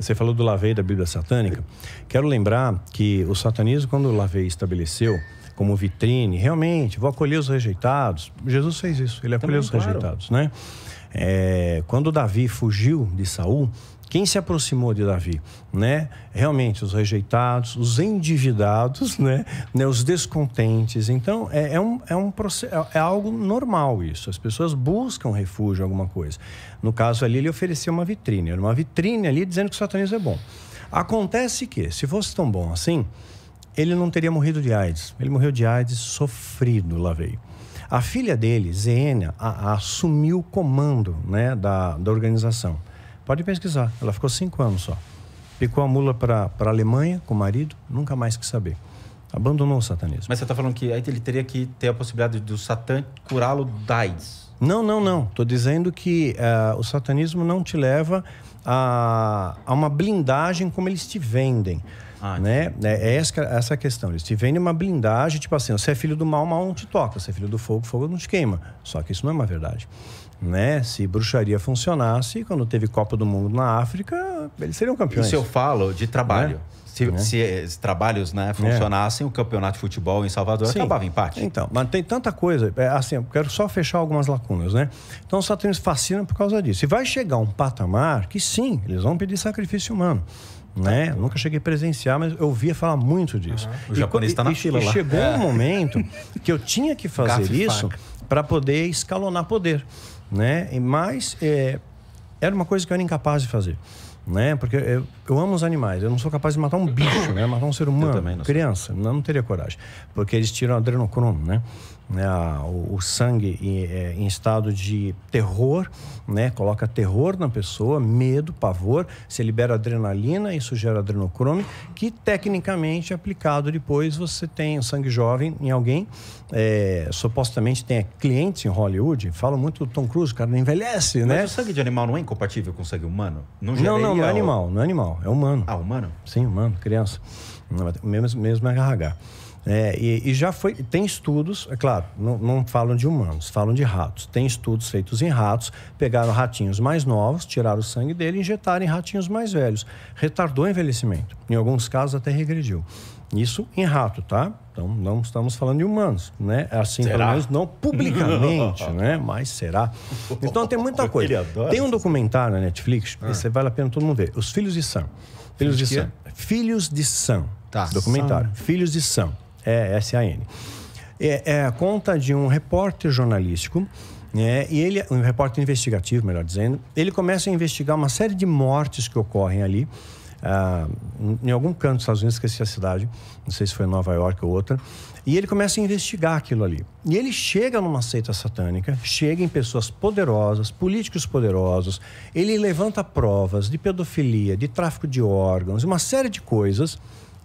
você falou do Lavei da Bíblia satânica. Quero lembrar que o satanismo, quando o Lavei estabeleceu como vitrine, realmente, vou acolher os rejeitados. Jesus fez isso, ele acolheu Também, os claro. rejeitados, né? É, quando Davi fugiu de Saul, quem se aproximou de Davi, né? Realmente os rejeitados, os endividados, né? né? Os descontentes. Então é, é um é um é, é algo normal isso. As pessoas buscam refúgio, alguma coisa. No caso ali ele ofereceu uma vitrine, era uma vitrine ali dizendo que o satanismo é bom. Acontece que se fosse tão bom assim, ele não teria morrido de AIDS. Ele morreu de AIDS sofrido, lá veio. A filha dele, Zena, assumiu o comando né, da, da organização. Pode pesquisar. Ela ficou cinco anos só. Picou a mula para a Alemanha com o marido, nunca mais quis saber. Abandonou o satanismo. Mas você está falando que aí ele teria que ter a possibilidade do Satã curá-lo da AIDS? Não, não, não. Estou dizendo que uh, o satanismo não te leva a, a uma blindagem como eles te vendem. Ah, né? É, é essa, essa a questão. Eles te vendem uma blindagem, tipo assim, você é filho do mal, mal não te toca. Você é filho do fogo, fogo não te queima. Só que isso não é uma verdade né? Se bruxaria funcionasse, quando teve Copa do Mundo na África, eles seriam campeões. Isso eu falo de trabalho. É? Se, é? se, trabalhos né, é. funcionassem, é. o campeonato de futebol em Salvador Sim. acabava empate. Então, mas tem tanta coisa. É, assim, eu quero só fechar algumas lacunas, né? Então, os Saturnos fascinam por causa disso. E vai chegar um patamar que sim, eles vão pedir sacrifício humano. Né? Tá. nunca cheguei a presenciar, mas eu ouvia falar muito disso. Uhum. O japonês está na e, fila e chegou um é. momento que eu tinha que fazer isso para poder escalonar poder né? Mas é, era uma coisa que eu era incapaz de fazer, né? Porque eu, eu amo os animais, eu não sou capaz de matar um bicho, né? Matar um ser humano, criança, não, não teria coragem. Porque eles tiram adrenocromo, né? É, o, sangue é, em, estado de terror, né? Coloca terror na pessoa, medo, pavor, se libera adrenalina, isso gera adrenocrome, que tecnicamente é aplicado depois você tem sangue jovem em alguém, é, supostamente tem clientes em Hollywood, falam muito do Tom Cruise, o cara não envelhece, Mas né? Mas o sangue de animal não é incompatível com o sangue humano? Não, não, não, não é animal, não é animal é humano. Ah, humano? Sim, humano, criança. Mesmo, mesmo RH. É, e, e, já foi. Tem estudos, é claro, não, não, falam de humanos, falam de ratos. Tem estudos feitos em ratos, pegaram ratinhos mais novos, tiraram o sangue dele e injetaram em ratinhos mais velhos. Retardou o envelhecimento. Em alguns casos até regrediu. Isso em rato, tá? Então não estamos falando de humanos, né? Assim, será? pelo menos não publicamente, né? Mas será. Então tem muita coisa. Tem um documentário na Netflix, ah. esse vale a pena todo mundo ver. Os Filhos de Sam. Filhos de Sam. Filhos de Sam. Tá. Documentário. Filhos de Sam. É, S-A-N. É, é a conta de um repórter jornalístico né e ele, um repórter investigativo, melhor dizendo, ele começa a investigar uma série de mortes que ocorrem ali, ah, em algum canto dos Estados Unidos, esqueci a cidade, não sei se foi Nova York ou outra, e ele começa a investigar aquilo ali. E ele chega numa seita satânica, chega em pessoas poderosas, políticos poderosos, ele levanta provas de pedofilia, de tráfico de órgãos, uma série de coisas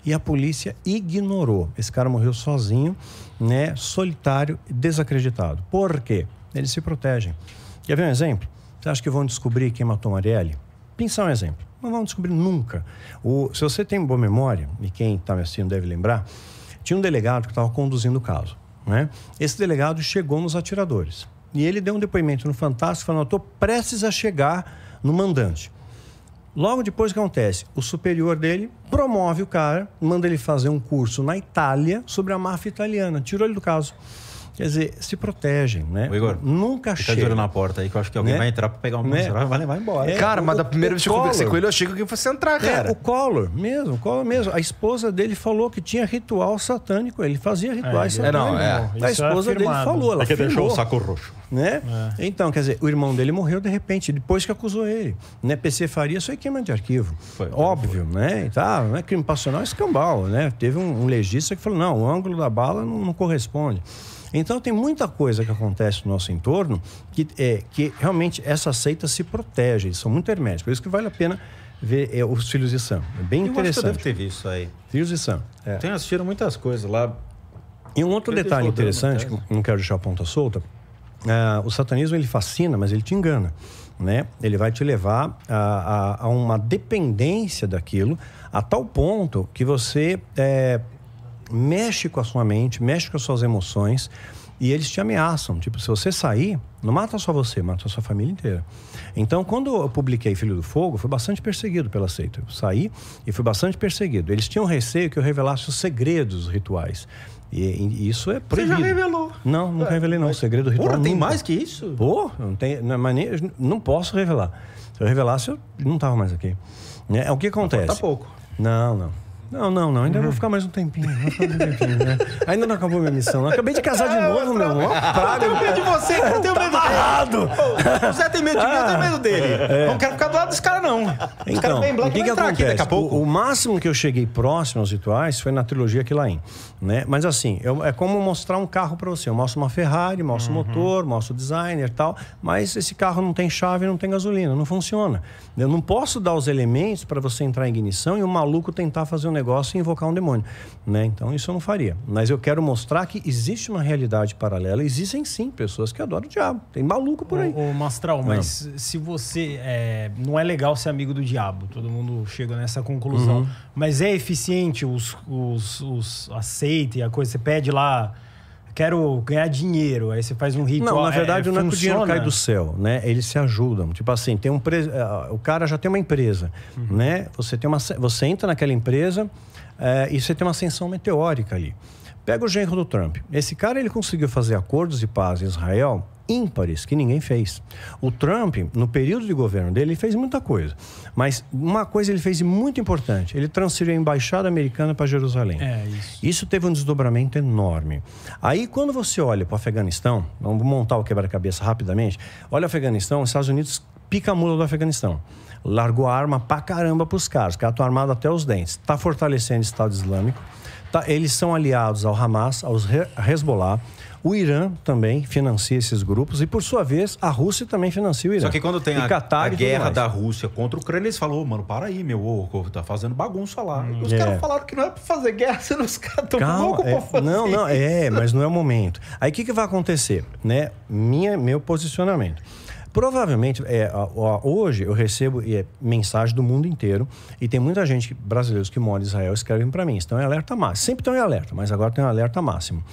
e a polícia ignorou. Esse cara morreu sozinho, né, solitário, desacreditado. Por quê? Eles se protegem. Quer ver um exemplo? Você acha que vão descobrir quem matou Marielle? Pensar um exemplo. Não vão descobrir nunca. O, se você tem boa memória, e quem está me assistindo deve lembrar, tinha um delegado que estava conduzindo o caso. Né? Esse delegado chegou nos atiradores. E ele deu um depoimento no Fantástico falando: estou prestes a chegar no mandante. Logo depois o que acontece? O superior dele promove o cara, manda ele fazer um curso na Itália sobre a máfia italiana, tirou ele do caso. Quer dizer, se protegem, né? O Igor, Nunca chega. chega. de olho na porta aí, que eu acho que alguém né? vai entrar pra pegar um né? vai levar embora. É, cara, o, mas da primeira vez que eu conversei com ele, eu achei que alguém fosse entrar, é, cara. É, o Collor mesmo, o Collor mesmo. A esposa dele falou que tinha ritual satânico, ele fazia rituais é, satânicos. É, não, é. A esposa dele falou, ela é que deixou o saco roxo. Né? É. Então, quer dizer, o irmão dele morreu de repente, depois que acusou ele. Né? PC Faria só é queima de arquivo. Foi, Óbvio, foi. né? E tá, né? Crime passional é escambau, né? Teve um, um legista que falou, não, o ângulo da bala não, não corresponde. Então tem muita coisa que acontece no nosso entorno que, é, que realmente essa seita se eles são muito herméticos. Por isso que vale a pena ver é, os Filhos de Sam. É bem eu interessante. Eu devo ter visto isso aí. Filhos de Sam. É. Tenho assistido muitas coisas lá. E um outro eu detalhe interessante, que não quero deixar a ponta solta, ah, o satanismo ele fascina, mas ele te engana. Né? Ele vai te levar a, a, a uma dependência daquilo, a tal ponto que você é, mexe com a sua mente, mexe com as suas emoções e eles te ameaçam. Tipo, se você sair, não mata só você, mata a sua família inteira. Então, quando eu publiquei Filho do Fogo, fui bastante perseguido pela seita. Eu saí e fui bastante perseguido. Eles tinham receio que eu revelasse os segredos rituais. E, é isso é proibido. Você já revelou. Não, nunca é, revelei não. Mas... O segredo do ritual. Porra, tem nunca. mais que isso? Pô, não tem. Não, é mas nem, não posso revelar. Se eu revelasse, eu não estava mais aqui. É, o que acontece? Tá pouco. Não, não. Não, não, não. Ainda uhum. vou ficar mais um tempinho. Mais um tempinho né? Ainda não acabou minha missão. Eu acabei de casar de é, novo, meu. irmão. Eu tenho medo de você, eu tenho tá medo barrado. dele. O Zé tem medo de mim, eu tenho medo dele. É. Não quero ficar do lado desse cara não. Então, Os caras então, que entrar acontece? aqui daqui a pouco. O, o, máximo que eu cheguei próximo aos rituais foi na trilogia Killain, Né? Mas assim, eu, é como mostrar um carro para você. Eu mostro uma Ferrari, mostro uhum. motor, mostro designer e tal. Mas esse carro não tem chave, não tem gasolina, não funciona. Eu não posso dar os elementos para você entrar em ignição e o maluco tentar fazer um negócio negócio e invocar um demônio. Né? Então isso eu não faria. Mas eu quero mostrar que existe uma realidade paralela. Existem sim pessoas que adoram o diabo. Tem maluco por aí. Ô, ô Mastral, ah. mas se você. É, não é legal ser amigo do diabo. Todo mundo chega nessa conclusão. Uhum. Mas é eficiente os, os, os aceita e a coisa. Você pede lá quero ganhar dinheiro. Aí você faz um ritual. Não, na é, verdade, é, não é que o dinheiro cai do céu, né? Eles se ajudam. Tipo assim, tem um pre... Ah, o cara já tem uma empresa, uhum. né? Você tem uma, você entra naquela empresa é, e você tem uma ascensão meteórica ali. Pega o genro do Trump. Esse cara ele conseguiu fazer acordos de paz em Israel ímpares que ninguém fez. O Trump, no período de governo dele, ele fez muita coisa. Mas uma coisa ele fez muito importante: ele transferiu a embaixada americana para Jerusalém. É isso. isso teve um desdobramento enorme. Aí, quando você olha para o Afeganistão, vamos montar o quebra-cabeça rapidamente. Olha o Afeganistão, os Estados Unidos pica a mula do Afeganistão. Largou a arma pra caramba para Os caras estão armados até os dentes. Está fortalecendo o Estado Islâmico Tá, eles são aliados ao Hamas, aos Hezbollah. O Irã também financia esses grupos e, por sua vez, a Rússia também financia o Irã. Só que quando tem a, Qatar, a, guerra da Rússia contra o Ucrânia, eles falaram, mano, para aí, meu, ô, tá fazendo bagunça lá. Hum, os é. caras falaram que não é pra fazer guerra, senão os caras tão loucos pra é, fazer Não, não, é, isso. é, mas não é o momento. Aí o que, que vai acontecer? Né? Minha, meu posicionamento. Provavelmente, é, hoje eu recebo é, mensagem do mundo inteiro e tem muita gente, brasileiros que mora em Israel, escrevem para mim. Então é alerta máximo. Sempre tem um alerta, mas agora tem um alerta máximo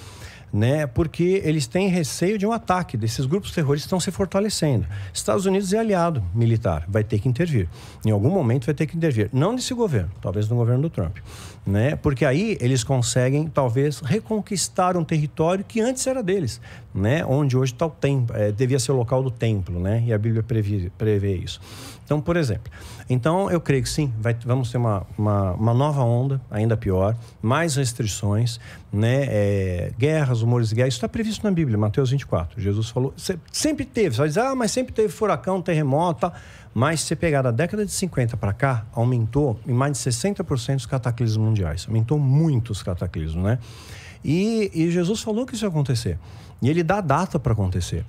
né? Porque eles têm receio de um ataque desses grupos terroristas estão se fortalecendo. Estados Unidos é aliado militar, vai ter que intervir. Em algum momento vai ter que intervir, não desse governo, talvez no governo do Trump, né? Porque aí eles conseguem talvez reconquistar um território que antes era deles, né? Onde hoje está o templo, é, devia ser o local do templo, né? E a Bíblia prevê, prevê isso. Então, por exemplo, então eu creio que sim, vai, vamos ter uma, uma, uma, nova onda, ainda pior, mais restrições, né? É, guerras guerras, rumores de guerra. Isso está previsto na Bíblia, Mateus 24. Jesus falou, sempre teve, você vai dizer, ah, mas sempre teve furacão, terremoto, mas se você pegar da década de 50 para cá, aumentou em mais de 60% os cataclismos mundiais. Aumentou muito os cataclismos, né? E, e, Jesus falou que isso ia acontecer. E ele dá data para acontecer.